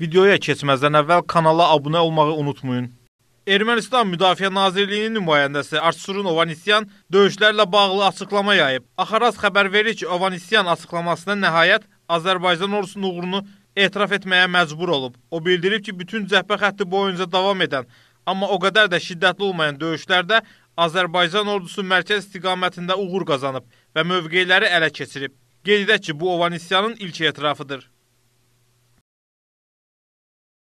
Videoya keçməzdən əvvəl kanala abunə olmağı unutmayın. Ermənistan Müdafiə Nazirliyinin nümayəndəsi Arsurun Ovanisyan döyüşlərlə bağlı açıqlama yayıb. Axaraz xəbər verir ki, Ovanisyan açıqlamasına nəhayət Azərbaycan ordusunun uğrunu etiraf etməyə məcbur olub. O bildirib ki, bütün cəbhə xətti boyunca davam edən, amma o qədər də şiddətli olmayan döyüşlərdə Azərbaycan ordusu mərkəz istiqamətində uğur qazanıb və mövqeləri ələ keçirib. Qeyd edək ki, bu Ovanisyanın ilk etirafıdır.